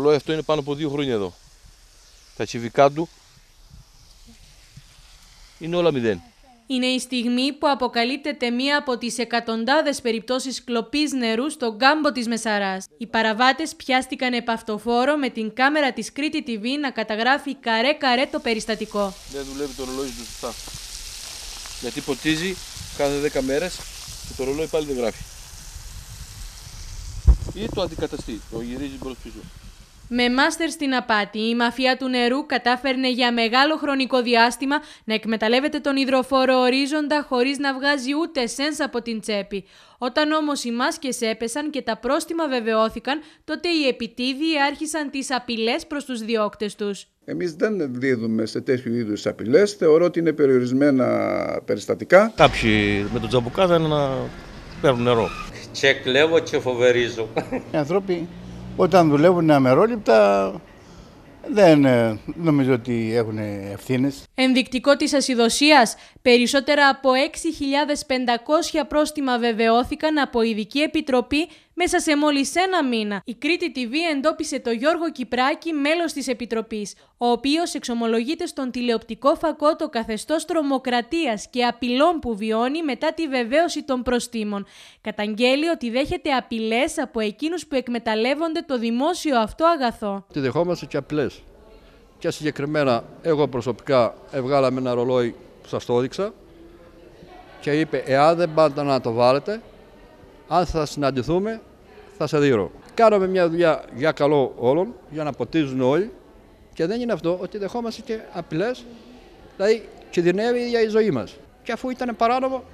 ρολόι «Ε, αυτό είναι πάνω από δύο χρόνια εδώ. Τα τσιβικά του είναι όλα μηδέν. Είναι η στιγμή που αποκαλύπτεται μία από τις εκατοντάδες περιπτώσεις κλοπής νερού στον κάμπο της Μεσαράς. Οι παραβάτες πιάστηκαν επαυτοφόρο με την κάμερα της Κρήτη TV να καταγράφει καρέ-καρέ το περιστατικό. Δεν δουλεύει το ρολόι του σωστά. Γιατί ποτίζει κάθε 10 μέρες και το ρολόι πάλι δεν γράφει. Ή το αντικαταστεί, το γυρίζει μπρος πίσω. Με μάστερ στην απάτη, η μαφία του νερού κατάφερνε για μεγάλο χρονικό διάστημα να εκμεταλλεύεται τον υδροφόρο ορίζοντα χωρίς να βγάζει ούτε σένς από την τσέπη. Όταν όμως οι μάσκες έπεσαν και τα πρόστιμα βεβαιώθηκαν, τότε οι επιτίδιοι άρχισαν τις απειλές προς τους διώκτες τους. Εμείς δεν δίδουμε σε τέτοιου είδους απειλές, θεωρώ ότι είναι περιορισμένα περιστατικά. Κάποιοι με τον τζαμπουκά να παίρνουν νερό. Και κλέβω, φοβερίζω. Οι άνθρωποι όταν δουλεύουν αμερόληπτα, δεν ε, νομίζω ότι έχουν ευθύνες. Ενδεικτικό της ασυδοσίας, περισσότερα από 6.500 πρόστιμα βεβαιώθηκαν από ειδική επιτροπή μέσα σε μόλις ένα μήνα, η Κρήτη TV εντόπισε τον Γιώργο Κυπράκη, μέλος της Επιτροπής, ο οποίος εξομολογείται στον τηλεοπτικό φακό το καθεστώς τρομοκρατίας και απειλών που βιώνει μετά τη βεβαίωση των προστήμων. Καταγγέλει ότι δέχεται απειλές από εκείνους που εκμεταλλεύονται το δημόσιο αυτό αγαθό. Τη δεχόμαστε και απειλέ. Και συγκεκριμένα, εγώ προσωπικά βγάλαμε ένα ρολόι που σας το έδειξα και είπε: Εάν δεν πάτε να το βάλετε, αν θα συναντηθούμε, θα σε δείρω. Κάνουμε μια δουλειά για καλό όλων, για να ποτίζουν όλοι και δεν είναι αυτό ότι δεχόμαστε και απειλέ, δηλαδή κινδυνεύει η ίδια η ζωή μας. Και αφού ήταν παράνομο,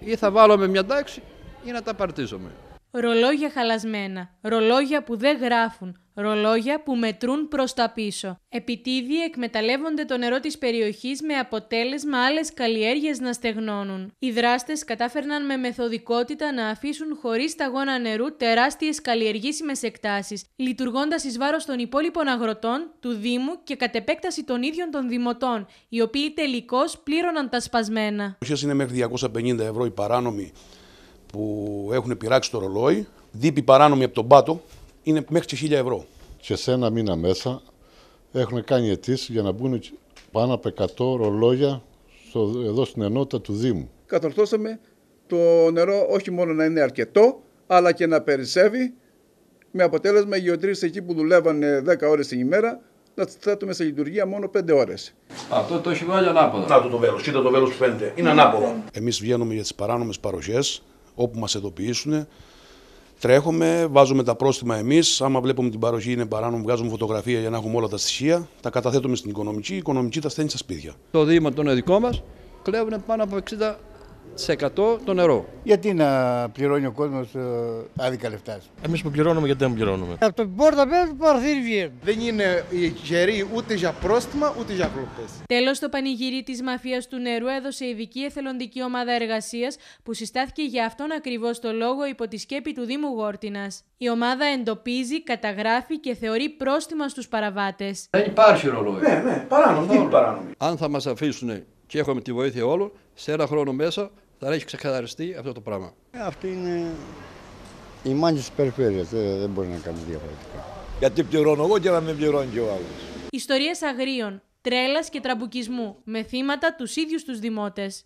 ή θα βάλουμε μια τάξη ή να τα παρτίζουμε. Ρολόγια χαλασμένα, ρολόγια που δεν γράφουν, Ρολόγια που μετρούν προς τα πίσω. Επιτίδιοι εκμεταλλεύονται το νερό της περιοχής με αποτέλεσμα άλλες καλλιέργειες να στεγνώνουν. Οι δράστες κατάφερναν με μεθοδικότητα να αφήσουν χωρίς σταγόνα νερού τεράστιες καλλιεργήσιμες εκτάσεις, λειτουργώντας εις βάρος των υπόλοιπων αγροτών, του Δήμου και κατ' επέκταση των ίδιων των δημοτών, οι οποίοι τελικώς πλήρωναν τα σπασμένα. Οι είναι μέχρι 250 ευρώ οι παράνομοι που έχουν πειράξει το ρολόι, δίπλοι παράνομοι από τον πάτο, είναι μέχρι και 1000 ευρώ. Και σε ένα μήνα μέσα έχουν κάνει αιτήσεις για να μπουν πάνω από 100 ρολόγια στο, εδώ στην ενότητα του Δήμου. Κατορθώσαμε το νερό όχι μόνο να είναι αρκετό, αλλά και να περισσεύει με αποτέλεσμα οι γεωτρήσεις εκεί που δουλεύαν 10 ε, ώρες την ημέρα να τις θέτουμε σε λειτουργία μόνο 5 ώρες. Αυτό το έχει βάλει ανάποδα. Να το το βέλος, κοίτα το βέλος που φαίνεται. Είναι ανάποδα. Εμείς βγαίνουμε για τις παράνομες παροχές όπου μας ειδοποιήσουν Τρέχουμε, βάζουμε τα πρόστιμα εμείς. Άμα βλέπουμε την παροχή είναι παράνομη, βγάζουμε φωτογραφία για να έχουμε όλα τα στοιχεία. Τα καταθέτουμε στην οικονομική, η οικονομική τα στέλνει στα σπίτια. Το Δήμα των δικό μας κλέβουν πάνω από 60 100% το νερό. Γιατί να πληρώνει ο κόσμος ε, άδικα λεφτά. Εμείς που πληρώνουμε, γιατί δεν πληρώνουμε. Από την πόρτα πέρα παραθύρι βγαίνει. Δεν είναι η γερή ούτε για πρόστιμα ούτε για κλοπές. Τέλος, το πανηγύρι της μαφίας του νερού έδωσε ειδική εθελοντική ομάδα εργασίας που συστάθηκε για αυτόν ακριβώς το λόγο υπό τη σκέπη του Δήμου Γόρτινας. Η ομάδα εντοπίζει, καταγράφει και θεωρεί πρόστιμα στους παραβάτες. Δεν υπάρχει ρολόι. Ναι, ναι, παράνομο. Αν θα μας αφήσουν και έχουμε τη βοήθεια όλων, σε ένα χρόνο μέσα θα έχει ξεκαθαριστεί αυτό το πράγμα. Ε, αυτή είναι η μάχη της περιφέρειας. Ε, δεν μπορεί να κάνει διαφορετικά. Γιατί πληρώνω εγώ και να μην πληρώνει και ο άλλος. Ιστορίες αγρίων, τρέλας και τραμπουκισμού με θύματα τους ίδιους τους δημότες.